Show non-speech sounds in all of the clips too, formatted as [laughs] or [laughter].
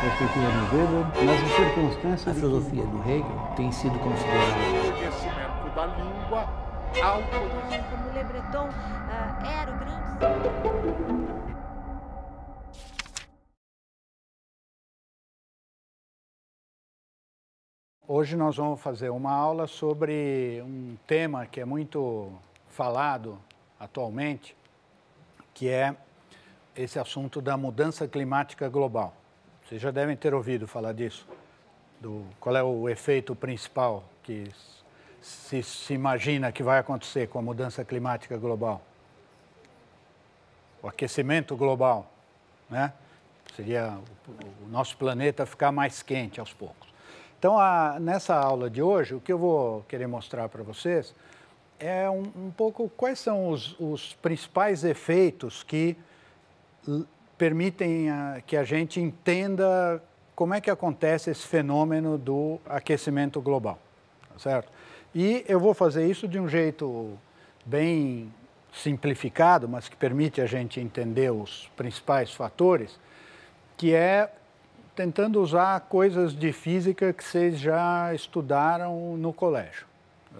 perspectiva do Weber, nas circunstâncias. circunstância. A filosofia que... do Hegel tem sido considerada. O conhecimento da língua, alto. Como Le uh, ah, era o grande. Hoje nós vamos fazer uma aula sobre um tema que é muito falado atualmente, que é esse assunto da mudança climática global. Vocês já devem ter ouvido falar disso. Do, qual é o efeito principal que se, se imagina que vai acontecer com a mudança climática global? O aquecimento global, né? Seria o, o nosso planeta ficar mais quente aos poucos. Então, a, nessa aula de hoje, o que eu vou querer mostrar para vocês é um, um, pouco quais são os, os principais efeitos que permitem a, que a gente entenda como é que acontece esse fenômeno do aquecimento global, certo? E eu vou fazer isso de um jeito bem simplificado, mas que permite a gente entender os principais fatores, que é tentando usar coisas de física que vocês já estudaram no colégio,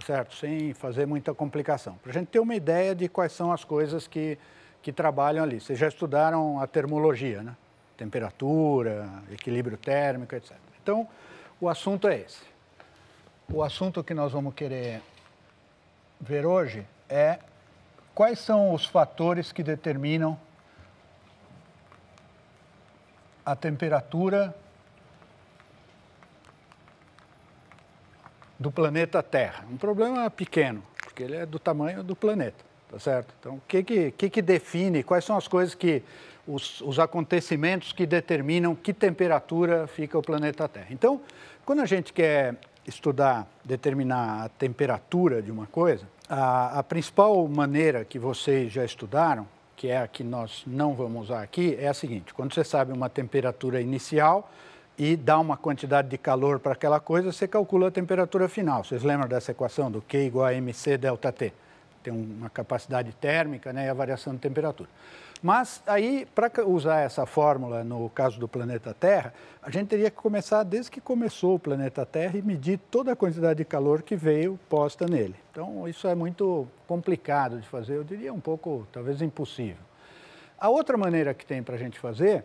certo? Sem fazer muita complicação. Para a gente ter uma ideia de quais são as coisas que que trabalham ali. Vocês já estudaram a termologia, né? Temperatura, equilíbrio térmico, etc. Então, o assunto é esse. O assunto que nós vamos querer ver hoje é quais são os fatores que determinam a temperatura do planeta Terra. Um problema pequeno, porque ele é do tamanho do planeta. Tá certo? Então, o que, que, que, que define, quais são as coisas que, os, os acontecimentos que determinam que temperatura fica o planeta Terra. Então, quando a gente quer estudar, determinar a temperatura de uma coisa, a, a, principal maneira que vocês já estudaram, que é a que nós não vamos usar aqui, é a seguinte: quando você sabe uma temperatura inicial e dá uma quantidade de calor para aquela coisa, você calcula a temperatura final. Vocês lembram dessa equação do Q igual a mc delta T? tem uma capacidade térmica né, e a variação de temperatura. Mas aí, para usar essa fórmula no caso do planeta Terra, a gente teria que começar desde que começou o planeta Terra e medir toda a quantidade de calor que veio posta nele. Então, isso é muito complicado de fazer, eu diria um pouco, talvez impossível. A outra maneira que tem para a gente fazer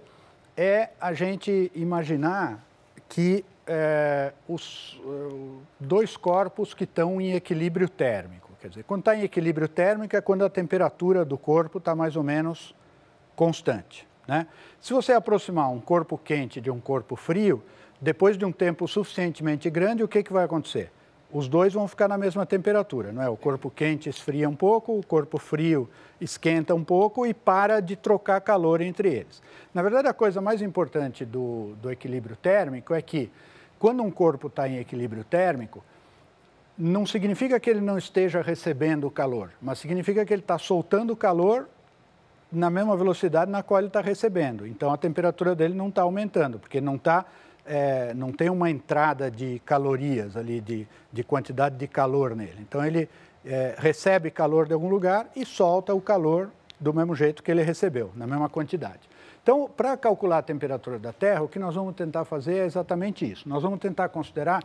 é a gente imaginar que é, os eh, dois corpos que estão em equilíbrio térmico. Quer dizer, quando está em equilíbrio térmico é quando a temperatura do corpo está mais ou menos constante. Né? Se você aproximar um corpo quente de um corpo frio, depois de um tempo suficientemente grande, o que, que vai acontecer? Os dois vão ficar na mesma temperatura, não é? O corpo quente esfria um pouco, o corpo frio esquenta um pouco e para de trocar calor entre eles. Na verdade, a coisa mais importante do, do equilíbrio térmico é que, quando um corpo está em equilíbrio térmico, não significa que ele não esteja recebendo calor, mas significa que ele está soltando calor na mesma velocidade na qual ele está recebendo. Então a temperatura dele não está aumentando, porque não está é, não tem uma entrada de calorias ali, de, de quantidade de calor nele. Então ele é, recebe calor de algum lugar e solta o calor do mesmo jeito que ele recebeu, na mesma quantidade. Então, para calcular a temperatura da Terra, o que nós vamos tentar fazer é exatamente isso. Nós vamos tentar considerar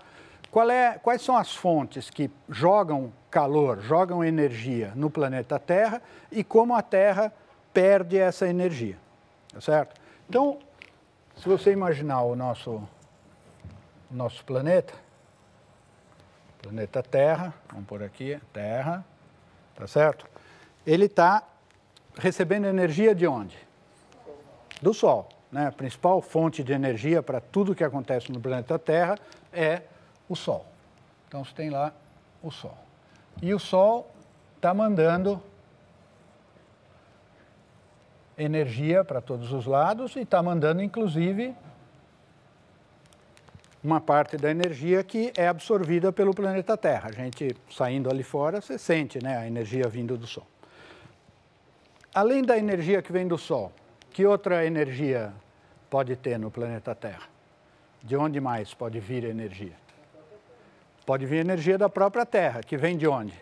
é, quais são as fontes que jogam calor, jogam energia no planeta Terra e como a Terra perde essa energia, tá certo? Então, se você imaginar o nosso, nosso planeta, planeta Terra, vamos por aqui, Terra, tá certo? Ele está recebendo energia de onde? Do Sol, né? A principal fonte de energia para tudo que acontece no planeta Terra é o Sol. Então você tem lá o Sol. E o Sol está mandando energia para todos os lados e está mandando, inclusive, uma parte da energia que é absorvida pelo planeta Terra. A gente saindo ali fora, você sente né, a energia vindo do Sol. Além da energia que vem do Sol, que outra energia pode ter no planeta Terra? De onde mais pode vir energia? Pode vir energia da própria Terra, que vem de onde?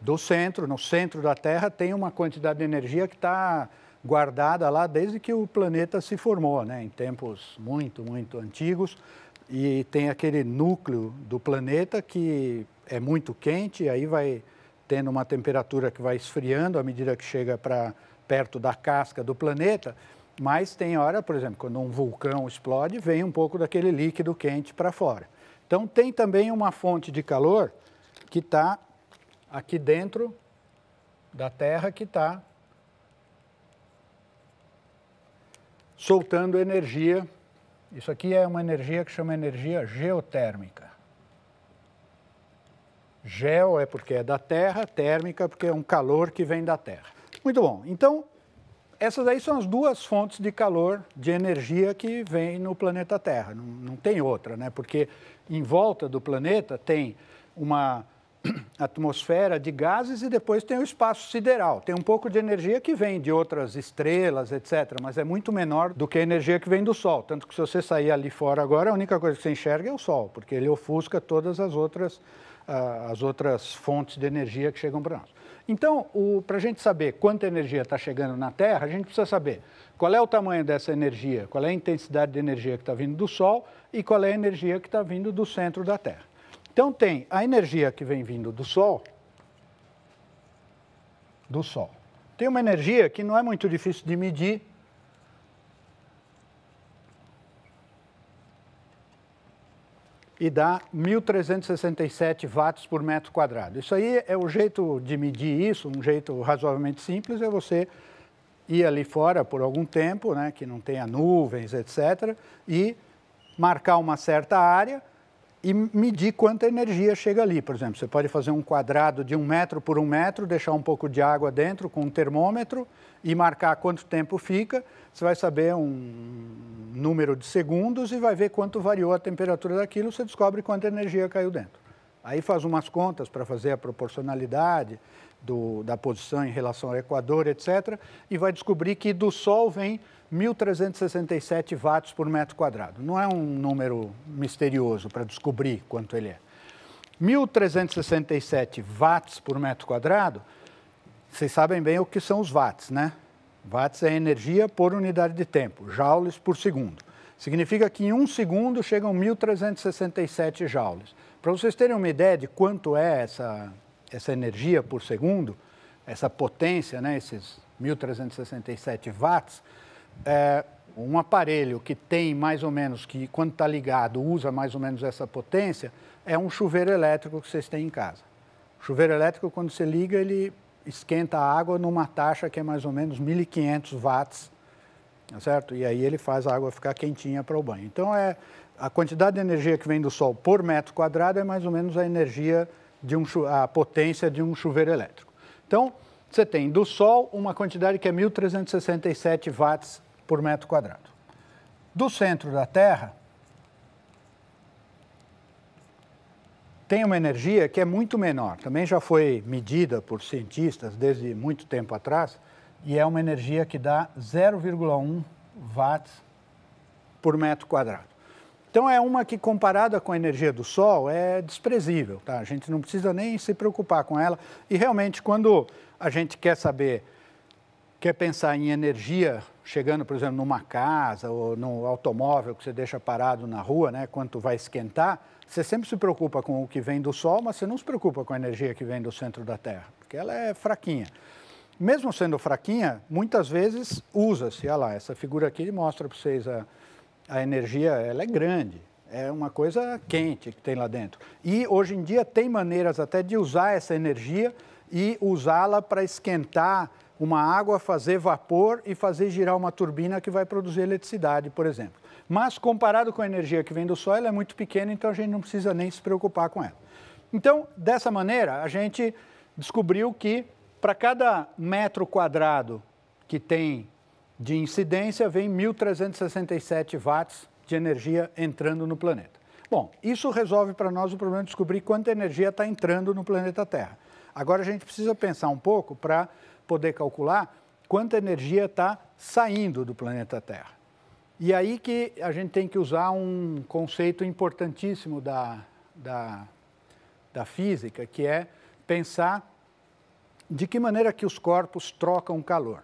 Do centro. No centro da Terra tem uma quantidade de energia que está guardada lá desde que o planeta se formou, né? em tempos muito, muito antigos. E tem aquele núcleo do planeta que é muito quente, aí vai tendo uma temperatura que vai esfriando à medida que chega para perto da casca do planeta. Mas tem hora, por exemplo, quando um vulcão explode, vem um pouco daquele líquido quente para fora. Então tem também uma fonte de calor que está aqui dentro da Terra que está soltando energia. Isso aqui é uma energia que chama energia geotérmica. Geo é porque é da Terra, térmica é porque é um calor que vem da Terra. Muito bom. Então, essas aí são as duas fontes de calor, de energia que vem no planeta Terra. Não, não tem outra, né? Porque em volta do planeta tem uma [clears throat] atmosfera de gases e depois tem o espaço sideral. Tem um pouco de energia que vem de outras estrelas, etc., mas é muito menor do que a energia que vem do Sol. Tanto que se você sair ali fora agora, a única coisa que você enxerga é o Sol, porque ele ofusca todas as outras, uh, as outras fontes de energia que chegam para nós. Então, para a gente saber quanta energia está chegando na Terra, a gente precisa saber qual é o tamanho dessa energia, qual é a intensidade de energia que está vindo do Sol e qual é a energia que está vindo do centro da Terra. Então tem a energia que vem vindo do Sol, do Sol. Tem uma energia que não é muito difícil de medir. E dá 1.367 watts por metro quadrado. Isso aí é o jeito de medir isso, um jeito razoavelmente simples, é você ir ali fora por algum tempo, né, que não tenha nuvens, etc., e marcar uma certa área e medir quanta energia chega ali. Por exemplo, você pode fazer um quadrado de um metro por um metro, deixar um pouco de água dentro com um termômetro e marcar quanto tempo fica. Você vai saber um número de segundos e vai ver quanto variou a temperatura daquilo. Você descobre quanta energia caiu dentro. Aí faz umas contas para fazer a proporcionalidade do, da posição em relação ao Equador, etc., e vai descobrir que do Sol vem 1.367 watts por metro quadrado. Não é um número misterioso para descobrir quanto ele é. 1.367 watts por metro quadrado, vocês sabem bem o que são os watts, né? Watts é energia por unidade de tempo, joules por segundo. Significa que em um segundo chegam 1.367 joules. Para vocês terem uma ideia de quanto é essa, essa energia por segundo, essa potência, né, esses 1.367 watts, é, um aparelho que tem mais ou menos, que quando está ligado usa mais ou menos essa potência, é um chuveiro elétrico que vocês têm em casa. O chuveiro elétrico, quando você liga, ele esquenta a água numa taxa que é mais ou menos 1.500 watts, tá certo? E aí ele faz a água ficar quentinha para o banho. Então é, a quantidade de energia que vem do sol por metro quadrado é mais ou menos a energia de um a potência de um chuveiro elétrico. Então, você tem do sol uma quantidade que é 1367 watts por metro quadrado. Do centro da Terra tem uma energia que é muito menor, também já foi medida por cientistas desde muito tempo atrás, e é uma energia que dá 0,1 watts por metro quadrado. Então é uma que comparada com a energia do Sol é desprezível, tá? A gente não precisa nem se preocupar com ela. E realmente quando a gente quer saber, quer pensar em energia chegando, por exemplo, numa casa ou num automóvel que você deixa parado na rua, né, quanto vai esquentar, você sempre se preocupa com o que vem do Sol, mas você não se preocupa com a energia que vem do centro da Terra, porque ela é fraquinha. Mesmo sendo fraquinha, muitas vezes usa-se. Olha lá, essa figura aqui mostra para vocês a, a energia ela é grande, é uma coisa quente que tem lá dentro. E hoje em dia tem maneiras até de usar essa energia e usá-la para esquentar uma água, fazer vapor e fazer girar uma turbina que vai produzir eletricidade, por exemplo. Mas comparado com a energia que vem do Sol, ela é muito pequena, então a gente não precisa nem se preocupar com ela. Então, dessa maneira, a gente descobriu que para cada metro quadrado que tem de incidência, vem 1.367 watts de energia entrando no planeta. Bom, isso resolve para nós o problema de descobrir quanta energia está entrando no planeta Terra. Agora a gente precisa pensar um pouco para poder calcular quanta energia está saindo do planeta Terra. E aí que a gente tem que usar um conceito importantíssimo da, da, da física, que é pensar de que maneira que os corpos trocam calor.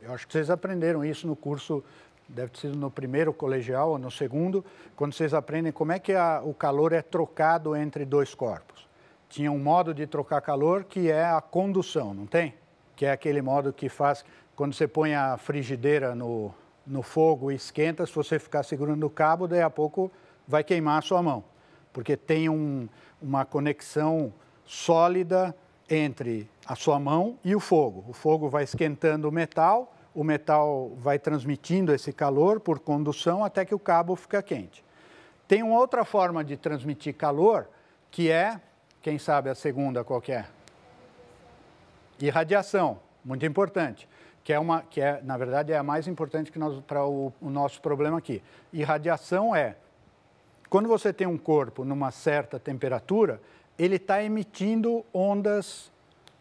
Eu acho que vocês aprenderam isso no curso, deve ter sido no primeiro colegial ou no segundo, quando vocês aprendem como é que a, o calor é trocado entre dois corpos. Tinha um modo de trocar calor que é a condução, não tem? Que é aquele modo que faz quando você põe a frigideira no, no fogo e esquenta, se você ficar segurando o cabo, daí a pouco vai queimar a sua mão, porque tem um, uma conexão sólida entre a sua mão e o fogo. O fogo vai esquentando o metal, o metal vai transmitindo esse calor por condução até que o cabo fica quente. Tem uma outra forma de transmitir calor que é, quem sabe a segunda qual é? Irradiação, muito importante, que é uma que é, na verdade é a mais importante que nós para o, o nosso problema aqui. Irradiação é quando você tem um corpo numa certa temperatura, ele está emitindo ondas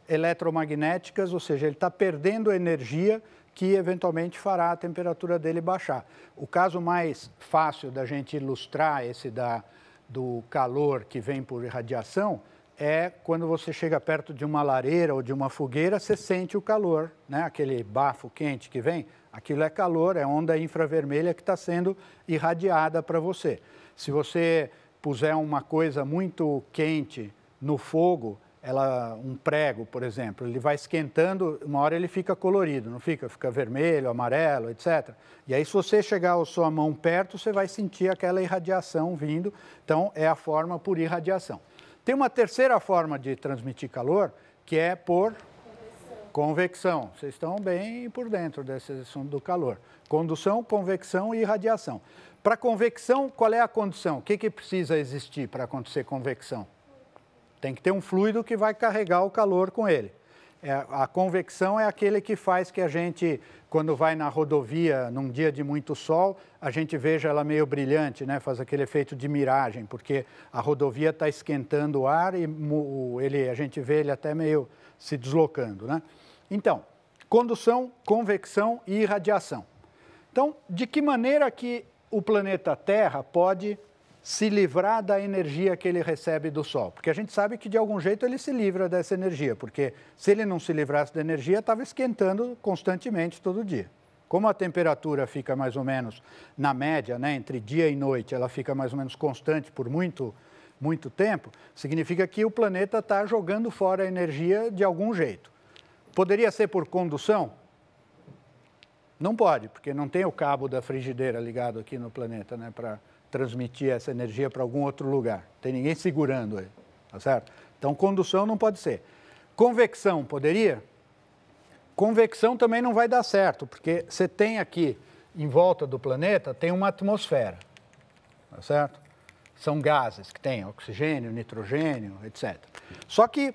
eletromagnéticas, ou seja, ele está perdendo energia que eventualmente fará a temperatura dele baixar. O caso mais fácil da gente ilustrar esse da, do calor que vem por irradiação é quando você chega perto de uma lareira ou de uma fogueira, você sente o calor, né? aquele bafo quente que vem, aquilo é calor, é onda infravermelha que está sendo irradiada para você. Se você puser uma coisa muito quente no fogo, ela, um prego, por exemplo, ele vai esquentando, uma hora ele fica colorido, não fica? Fica vermelho, amarelo, etc. E aí, se você chegar a sua mão perto, você vai sentir aquela irradiação vindo. Então, é a forma por irradiação. Tem uma terceira forma de transmitir calor, que é por Convecção, vocês estão bem por dentro desse assunto do calor. Condução, convecção e irradiação. Para convecção, qual é a condição? O que, que precisa existir para acontecer convecção? Tem que ter um fluido que vai carregar o calor com ele. É, a convecção é aquele que faz que a gente, quando vai na rodovia num dia de muito sol, a gente veja ela meio brilhante, né? faz aquele efeito de miragem, porque a rodovia está esquentando o ar e ele, a gente vê ele até meio se deslocando. Né? Então, condução, convecção e irradiação. Então, de que maneira que o planeta Terra pode se livrar da energia que ele recebe do Sol? Porque a gente sabe que de algum jeito ele se livra dessa energia, porque se ele não se livrasse da energia, estava esquentando constantemente todo dia. Como a temperatura fica mais ou menos na média, né, entre dia e noite, ela fica mais ou menos constante por muito muito tempo, significa que o planeta está jogando fora a energia de algum jeito. Poderia ser por condução? Não pode, porque não tem o cabo da frigideira ligado aqui no planeta, né, para transmitir essa energia para algum outro lugar. Tem ninguém segurando ele, tá certo? Então, condução não pode ser. Convecção poderia? Convecção também não vai dar certo, porque você tem aqui em volta do planeta tem uma atmosfera, tá certo? São gases que têm oxigênio, nitrogênio, etc. Só que,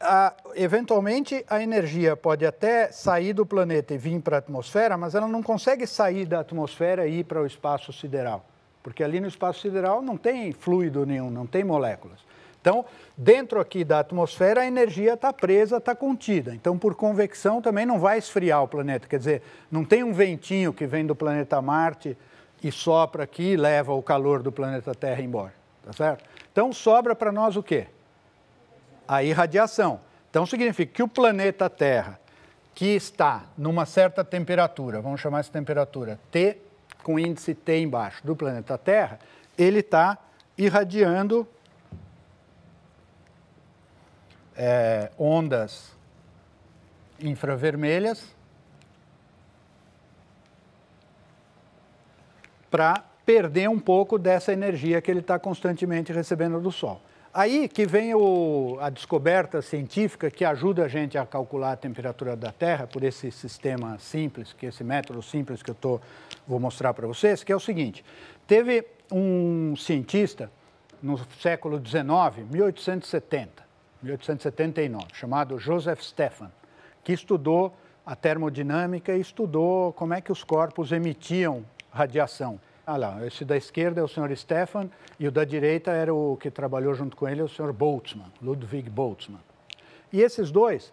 a, eventualmente, a energia pode até sair do planeta e vir para a atmosfera, mas ela não consegue sair da atmosfera e ir para o espaço sideral. Porque ali no espaço sideral não tem fluido nenhum, não tem moléculas. Então, dentro aqui da atmosfera, a energia está presa, está contida. Então, por convecção, também não vai esfriar o planeta. Quer dizer, não tem um ventinho que vem do planeta Marte e sopra aqui e leva o calor do planeta Terra embora, tá certo? Então sobra para nós o quê? A irradiação. Então significa que o planeta Terra, que está numa certa temperatura, vamos chamar essa temperatura T, com índice T embaixo do planeta Terra, ele está irradiando é, ondas infravermelhas para perder um pouco dessa energia que ele está constantemente recebendo do Sol. Aí que vem o, a descoberta científica que ajuda a gente a calcular a temperatura da Terra por esse sistema simples, que esse método simples que eu tô, vou mostrar para vocês, que é o seguinte: teve um cientista no século XIX, 1870, 1879, chamado Joseph Stefan, que estudou a termodinâmica e estudou como é que os corpos emitiam radiação. Ah lá, esse da esquerda é o senhor Stefan e o da direita era o que trabalhou junto com ele, o senhor Boltzmann, Ludwig Boltzmann. E esses dois,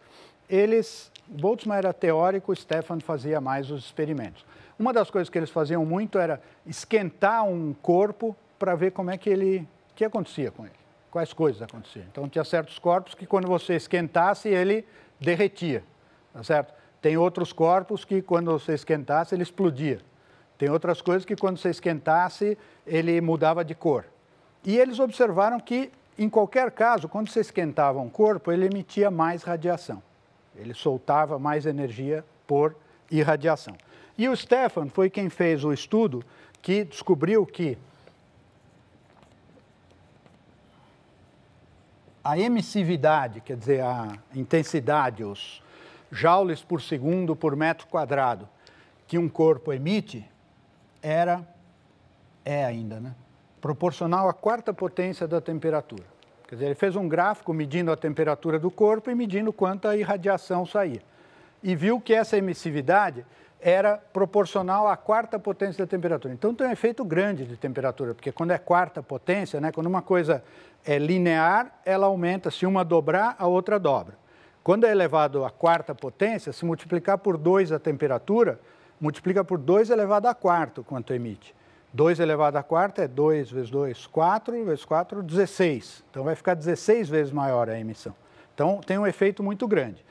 eles, Boltzmann era teórico, Stefan fazia mais os experimentos. Uma das coisas que eles faziam muito era esquentar um corpo para ver como é que ele, o que acontecia com ele, quais coisas aconteciam. Então tinha certos corpos que quando você esquentasse ele derretia, tá certo? Tem outros corpos que quando você esquentasse ele explodia. Tem outras coisas que quando você esquentasse, ele mudava de cor. E eles observaram que, em qualquer caso, quando você esquentava um corpo, ele emitia mais radiação. Ele soltava mais energia por irradiação. E o Stefan foi quem fez o estudo que descobriu que a emissividade, quer dizer, a intensidade, os joules por segundo por metro quadrado que um corpo emite, era, é ainda, né? proporcional à quarta potência da temperatura. Quer dizer, ele fez um gráfico medindo a temperatura do corpo e medindo quanta irradiação saía. E viu que essa emissividade era proporcional à quarta potência da temperatura. Então tem um efeito grande de temperatura, porque quando é quarta potência, né, quando uma coisa é linear, ela aumenta, se uma dobrar, a outra dobra. Quando é elevado à quarta potência, se multiplicar por 2 a temperatura, multiplica por 2 elevado a quarto quanto emite. 2 elevado a quarto é 2 vezes 2, 4 vezes 4, 16. Então vai ficar 16 vezes maior a emissão. Então tem um efeito muito grande.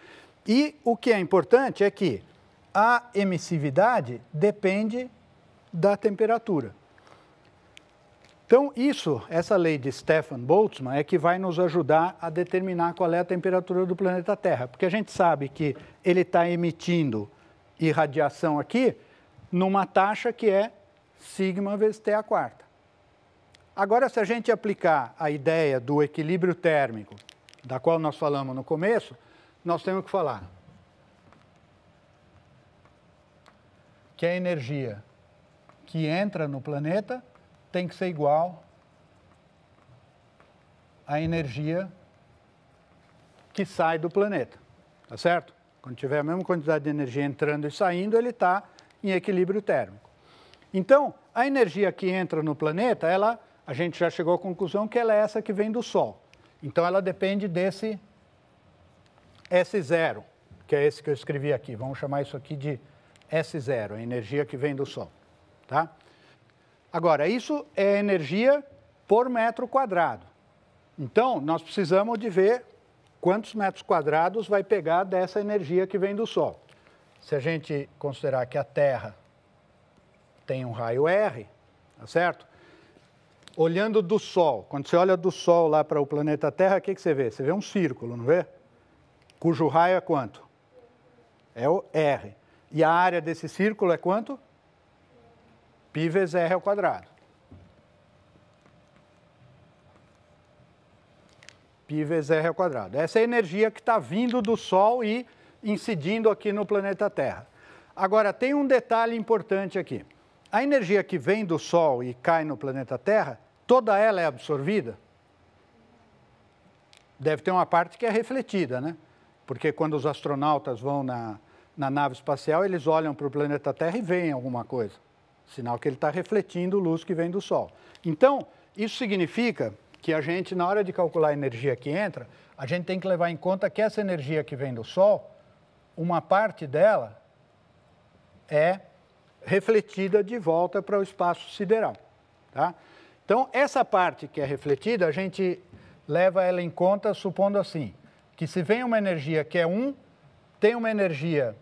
E o que é importante é que a emissividade depende da temperatura. Então, isso, essa lei de Stefan Boltzmann, é que vai nos ajudar a determinar qual é a temperatura do planeta Terra, porque a gente sabe que ele está emitindo irradiação aqui numa taxa que é sigma vezes T a quarta. Agora, se a gente aplicar a ideia do equilíbrio térmico, da qual nós falamos no começo, nós temos que falar que a energia que entra no planeta tem que ser igual à energia que sai do planeta, tá certo? Quando tiver a mesma quantidade de energia entrando e saindo, ele está em equilíbrio térmico. Então, a energia que entra no planeta, ela, a gente já chegou à conclusão que ela é essa que vem do Sol. Então, ela depende desse S0, que é esse que eu escrevi aqui. Vamos chamar isso aqui de S0, a energia que vem do Sol. Tá? Agora, isso é energia por metro quadrado. Então, nós precisamos de ver quantos metros quadrados vai pegar dessa energia que vem do Sol. Se a gente considerar que a Terra tem um raio R, tá certo? Olhando do Sol, quando você olha do Sol lá para o planeta Terra, o que, que você vê? Você vê um círculo, não vê? Cujo raio é quanto? É o R. E a área desse círculo é quanto? Pi vezes R ao quadrado. Pívez é R ao quadrado. Essa é a energia que está vindo do Sol e incidindo aqui no planeta Terra. Agora, tem um detalhe importante aqui. A energia que vem do Sol e cai no planeta Terra, toda ela é absorvida? Deve ter uma parte que é refletida, né? Porque quando os astronautas vão na, na nave espacial, eles olham para o planeta Terra e veem alguma coisa. Sinal que ele está refletindo luz que vem do Sol. Então, isso significa que a gente, na hora de calcular a energia que entra, a gente tem que levar em conta que essa energia que vem do Sol, uma parte dela é refletida de volta para o espaço sideral. Tá? Então, essa parte que é refletida, a gente leva ela em conta supondo assim, que se vem uma energia que é 1, tem uma energia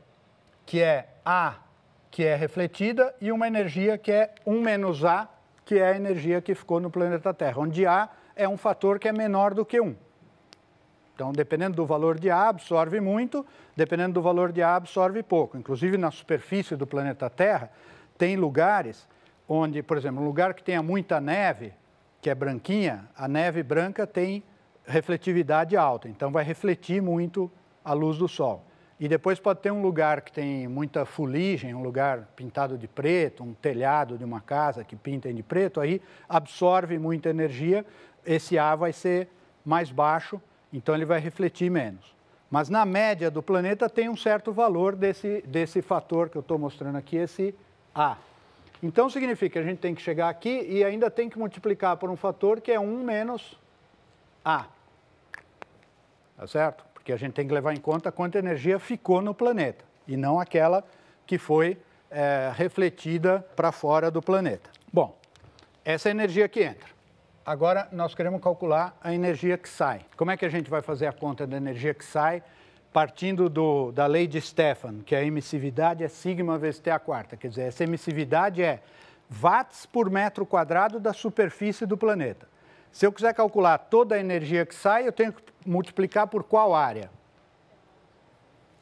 que é A, que é refletida, e uma energia que é 1 menos A, que é a energia que ficou no planeta Terra, onde A é um fator que é menor do que 1. Então, dependendo do valor de A, absorve muito, dependendo do valor de A, absorve pouco. Inclusive, na superfície do planeta Terra, tem lugares onde, por exemplo, um lugar que tenha muita neve, que é branquinha, a neve branca tem refletividade alta, então vai refletir muito a luz do Sol. E depois pode ter um lugar que tem muita fuligem, um lugar pintado de preto, um telhado de uma casa que pintem de preto, aí absorve muita energia, esse ar vai ser mais baixo, então ele vai refletir menos. Mas na média do planeta tem um certo valor desse, desse fator que eu estou mostrando aqui, esse A. Então significa que a gente tem que chegar aqui e ainda tem que multiplicar por um fator que é 1 menos A. Tá certo? porque a gente tem que levar em conta quanta energia ficou no planeta e não aquela que foi é, refletida para fora do planeta. Bom, essa é a energia que entra. Agora nós queremos calcular a energia que sai. Como é que a gente vai fazer a conta da energia que sai? Partindo do, da lei de Stefan, que é a emissividade é sigma vezes T a quarta. Quer dizer, essa emissividade é watts por metro quadrado da superfície do planeta. Se eu quiser calcular toda a energia que sai, eu tenho que multiplicar por qual área?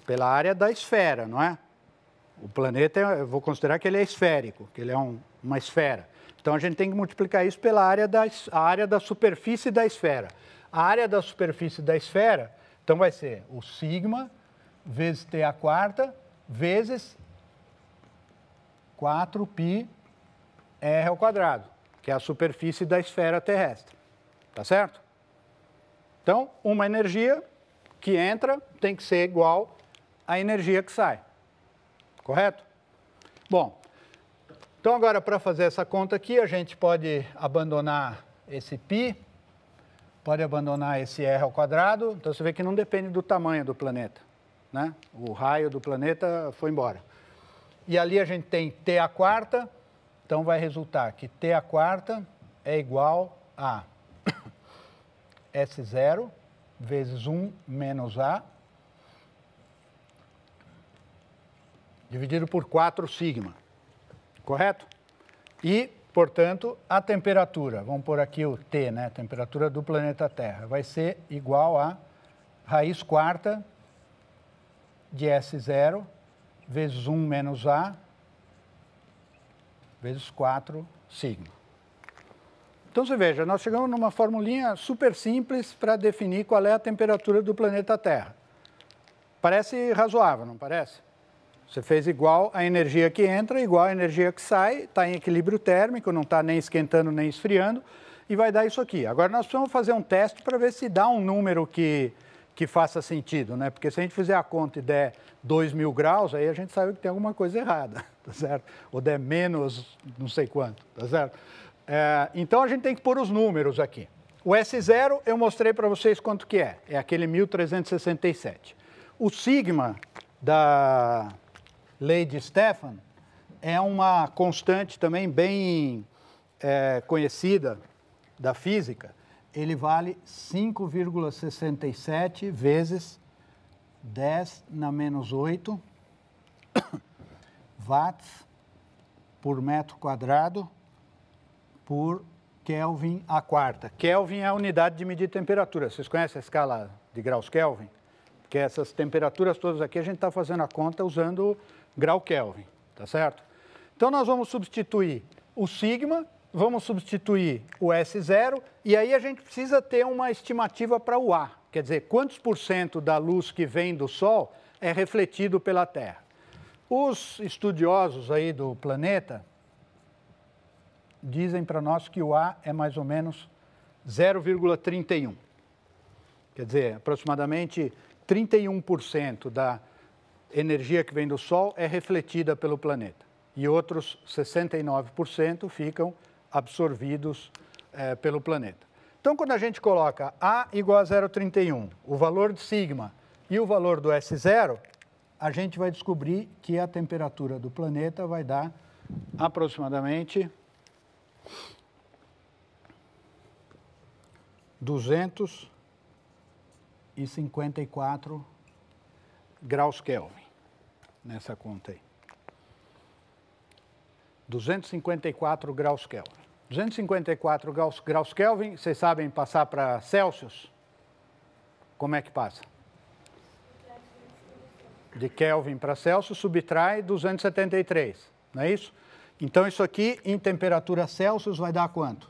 Pela área da esfera, não é? O planeta, eu vou considerar que ele é esférico, que ele é um, uma esfera. Então a gente tem que multiplicar isso pela área da, área da superfície da esfera. A área da superfície da esfera, então vai ser o sigma vezes t a quarta vezes 4π r ao quadrado, que é a superfície da esfera terrestre. Tá certo? Então, uma energia que entra tem que ser igual à energia que sai. Correto? Bom, então agora para fazer essa conta aqui, a gente pode abandonar esse π, pode abandonar esse r ao quadrado. Então você vê que não depende do tamanho do planeta, né? O raio do planeta foi embora. E ali a gente tem t a quarta, então vai resultar que t a quarta é igual a S0 vezes 1 menos A, dividido por 4 sigma, correto? E, portanto, a temperatura, vamos pôr aqui o T, né, temperatura do planeta Terra, vai ser igual a raiz quarta de S0 vezes 1 menos A vezes 4 sigma. Então você veja, nós chegamos numa formulinha super simples para definir qual é a temperatura do planeta Terra. Parece razoável, não parece? Você fez igual a energia que entra, igual a energia que sai, está em equilíbrio térmico, não está nem esquentando nem esfriando, e vai dar isso aqui. Agora nós precisamos fazer um teste para ver se dá um número que, que faça sentido, né? Porque se a gente fizer a conta e der 2 mil graus, aí a gente sabe que tem alguma coisa errada, [laughs] tá certo? Ou der menos não sei quanto, tá certo? É, então a gente tem que pôr os números aqui. O S0 eu mostrei para vocês quanto que é, é aquele 1367. O sigma da lei de Stefan é uma constante também bem é, conhecida da física. Ele vale 5,67 vezes 10 na menos 8 [coughs] watts por metro quadrado por Kelvin a quarta. Kelvin é a unidade de medir temperatura. Vocês conhecem a escala de graus Kelvin? Porque é essas temperaturas todas aqui a gente está fazendo a conta usando grau Kelvin, tá certo? Então nós vamos substituir o sigma, vamos substituir o S0 e aí a gente precisa ter uma estimativa para o A, quer dizer, quantos por cento da luz que vem do Sol é refletido pela Terra. Os estudiosos aí do planeta dizem para nós que o A é mais ou menos 0,31. Quer dizer, aproximadamente 31% da energia que vem do Sol é refletida pelo planeta. E outros 69% ficam absorvidos eh, pelo planeta. Então, quando a gente coloca A igual a 0,31, o valor de sigma e o valor do S0, a gente vai descobrir que a temperatura do planeta vai dar aproximadamente duzentos e cinquenta e quatro graus Kelvin nessa conta aí. 254 graus Kelvin. 254 graus, graus Kelvin, vocês sabem passar para Celsius? Como é que passa? De Kelvin para Celsius, subtrai 273, não é isso? Então, isso aqui em temperatura Celsius vai dar quanto?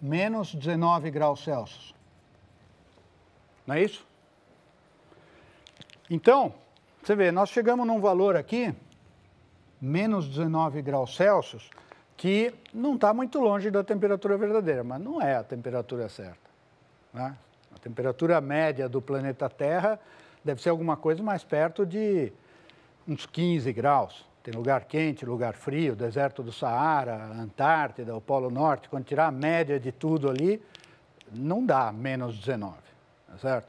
Menos 19 graus Celsius. Não é isso? Então, você vê, nós chegamos num valor aqui, menos 19 graus Celsius, que não está muito longe da temperatura verdadeira, mas não é a temperatura certa. Né? A temperatura média do planeta Terra deve ser alguma coisa mais perto de uns 15 graus. Tem lugar quente, lugar frio, deserto do Saara, Antártida, o Polo Norte. Quando tirar a média de tudo ali, não dá menos 19, tá certo?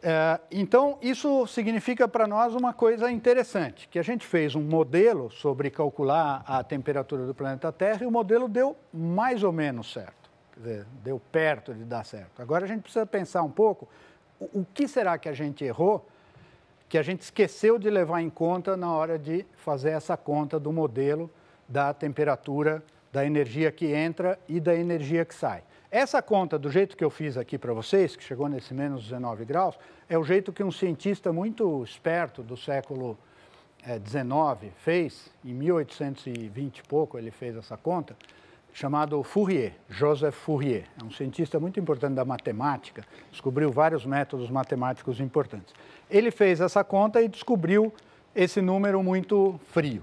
É, então, isso significa para nós uma coisa interessante, que a gente fez um modelo sobre calcular a temperatura do planeta Terra e o modelo deu mais ou menos certo, quer dizer, deu perto de dar certo. Agora a gente precisa pensar um pouco o, o que será que a gente errou que a gente esqueceu de levar em conta na hora de fazer essa conta do modelo da temperatura, da energia que entra e da energia que sai. Essa conta, do jeito que eu fiz aqui para vocês, que chegou nesse menos 19 graus, é o jeito que um cientista muito esperto do século XIX eh, fez, em 1820 e pouco ele fez essa conta, chamado Fourier, Joseph Fourier. É um cientista muito importante da matemática, descobriu vários métodos matemáticos importantes. Ele fez essa conta e descobriu esse número muito frio.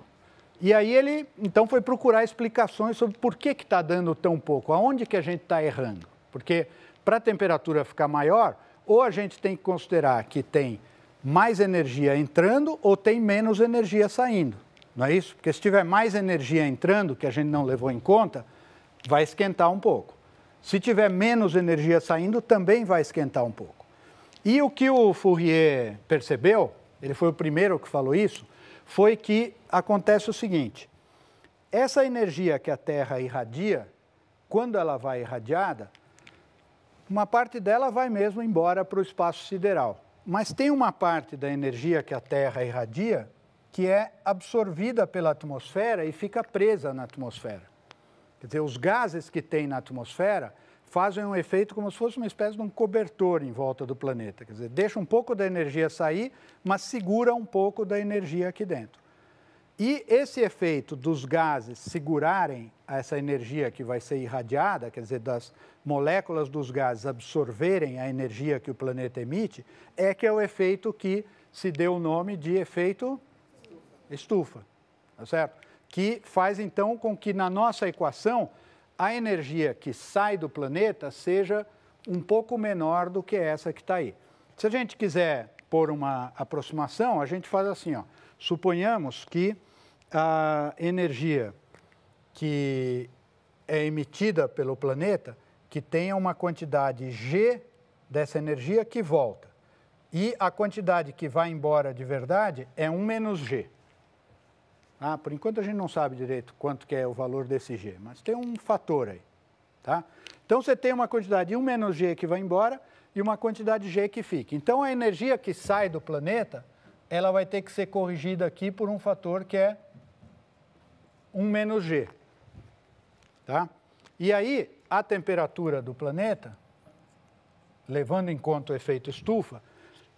E aí ele, então, foi procurar explicações sobre por que está dando tão pouco, aonde que a gente está errando. Porque para a temperatura ficar maior, ou a gente tem que considerar que tem mais energia entrando ou tem menos energia saindo. Não é isso? Porque se tiver mais energia entrando, que a gente não levou em conta, vai esquentar um pouco. Se tiver menos energia saindo, também vai esquentar um pouco. E o que o Fourier percebeu, ele foi o primeiro que falou isso, foi que acontece o seguinte: essa energia que a Terra irradia, quando ela vai irradiada, uma parte dela vai mesmo embora para o espaço sideral. Mas tem uma parte da energia que a Terra irradia que é absorvida pela atmosfera e fica presa na atmosfera. Quer dizer, os gases que tem na atmosfera fazem um efeito como se fosse uma espécie de um cobertor em volta do planeta. Quer dizer, deixa um pouco da energia sair, mas segura um pouco da energia aqui dentro. E esse efeito dos gases segurarem essa energia que vai ser irradiada, quer dizer, das moléculas dos gases absorverem a energia que o planeta emite, é que é o efeito que se deu o nome de efeito estufa, tá certo? que faz então com que na nossa equação a energia que sai do planeta seja um pouco menor do que essa que está aí. Se a gente quiser pôr uma aproximação, a gente faz assim, ó. Suponhamos que a energia que é emitida pelo planeta, que tenha uma quantidade G dessa energia que volta. E a quantidade que vai embora de verdade é 1 menos G. Ah, por enquanto a gente não sabe direito quanto que é o valor desse G, mas tem um fator aí. Tá? Então você tem uma quantidade 1 menos G que vai embora e uma quantidade G que fica. Então a energia que sai do planeta, ela vai ter que ser corrigida aqui por um fator que é 1 menos G. Tá? E aí a temperatura do planeta, levando em conta o efeito estufa,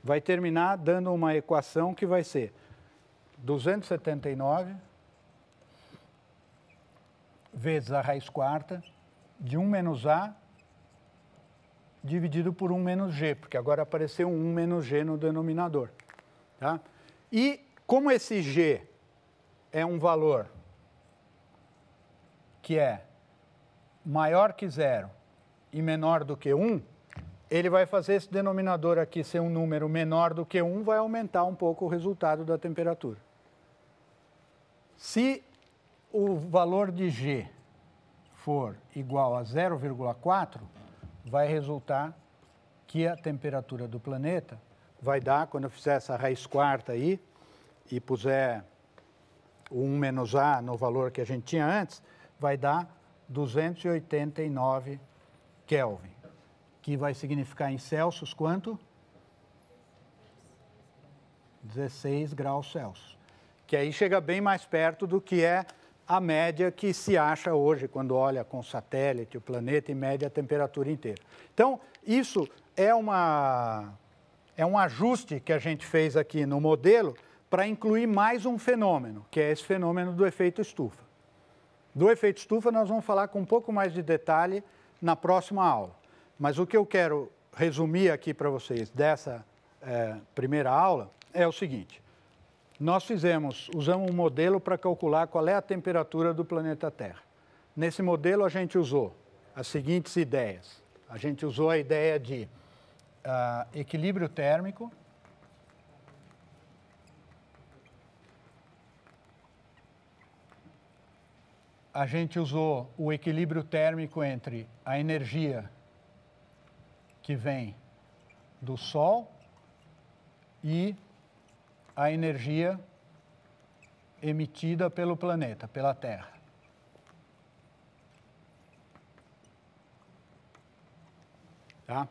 vai terminar dando uma equação que vai ser 279 vezes a raiz quarta de 1 menos A dividido por 1 menos G, porque agora apareceu 1 menos G no denominador. Tá? E como esse G é um valor que é maior que zero e menor do que 1, ele vai fazer esse denominador aqui ser um número menor do que 1, vai aumentar um pouco o resultado da temperatura. Se o valor de G for igual a 0,4, vai resultar que a temperatura do planeta vai dar, quando eu fizer essa raiz quarta aí e puser o 1 menos A no valor que a gente tinha antes, vai dar 289 Kelvin, que vai significar em Celsius quanto? 16 graus Celsius que aí chega bem mais perto do que é a média que se acha hoje quando olha com satélite o planeta e mede a temperatura inteira. Então, isso é uma é um ajuste que a gente fez aqui no modelo para incluir mais um fenômeno, que é esse fenômeno do efeito estufa. Do efeito estufa nós vamos falar com um pouco mais de detalhe na próxima aula. Mas o que eu quero resumir aqui para vocês dessa é, primeira aula é o seguinte: nós fizemos, usamos um modelo para calcular qual é a temperatura do planeta Terra. Nesse modelo, a gente usou as seguintes ideias. A gente usou a ideia de uh, equilíbrio térmico, a gente usou o equilíbrio térmico entre a energia que vem do Sol e a energia emitida pelo planeta, pela Terra. Tá?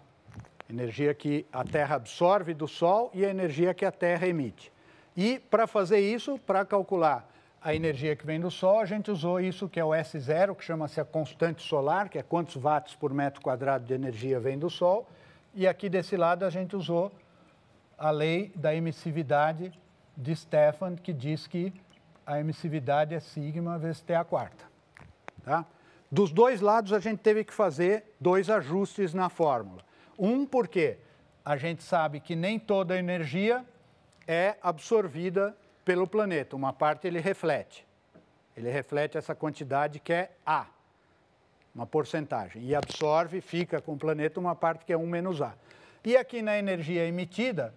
Energia que a Terra absorve do Sol e a energia que a Terra emite. E para fazer isso, para calcular a energia que vem do Sol, a gente usou isso que é o S0, que chama-se a constante solar, que é quantos watts por metro quadrado de energia vem do Sol. E aqui desse lado a gente usou a lei da emissividade de Stefan, que diz que a emissividade é sigma vezes T a quarta. Tá? Dos dois lados, a gente teve que fazer dois ajustes na fórmula. Um, porque a gente sabe que nem toda a energia é absorvida pelo planeta. Uma parte ele reflete. Ele reflete essa quantidade que é A, uma porcentagem. E absorve, fica com o planeta, uma parte que é 1 menos A. E aqui na energia emitida,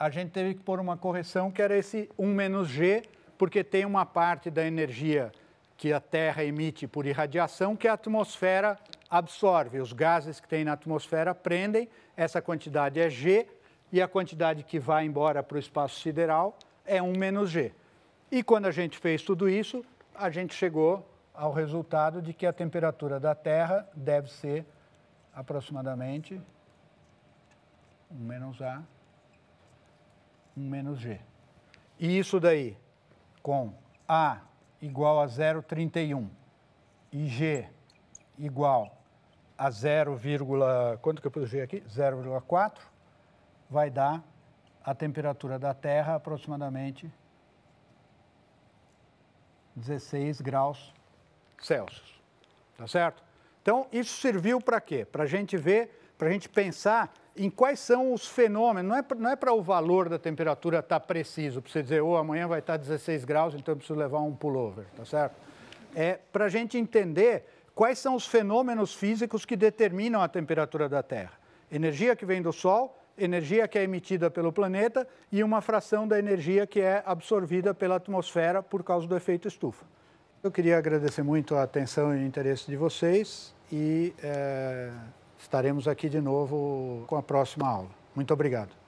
a gente teve que pôr uma correção que era esse 1 menos G, porque tem uma parte da energia que a Terra emite por irradiação que a atmosfera absorve. Os gases que tem na atmosfera prendem, essa quantidade é G, e a quantidade que vai embora para o espaço sideral é 1 menos G. E quando a gente fez tudo isso, a gente chegou ao resultado de que a temperatura da Terra deve ser aproximadamente 1 menos A 1 menos g. E isso daí, com a igual a 0,31 e g igual a 0, quanto que eu pus g aqui? 0,4, vai dar a temperatura da Terra aproximadamente 16 graus Celsius. Tá certo? Então, isso serviu para quê? Para a gente ver, para a gente pensar em quais são os fenômenos. Não é para é o valor da temperatura estar tá preciso, para você dizer, oh, amanhã vai estar tá 16 graus, então eu preciso levar um pullover, tá certo? É para a gente entender quais são os fenômenos físicos que determinam a temperatura da Terra. Energia que vem do Sol, energia que é emitida pelo planeta e uma fração da energia que é absorvida pela atmosfera por causa do efeito estufa. Eu queria agradecer muito a atenção e o interesse de vocês e. Eh, Estaremos aqui de novo com a próxima aula. Muito obrigado.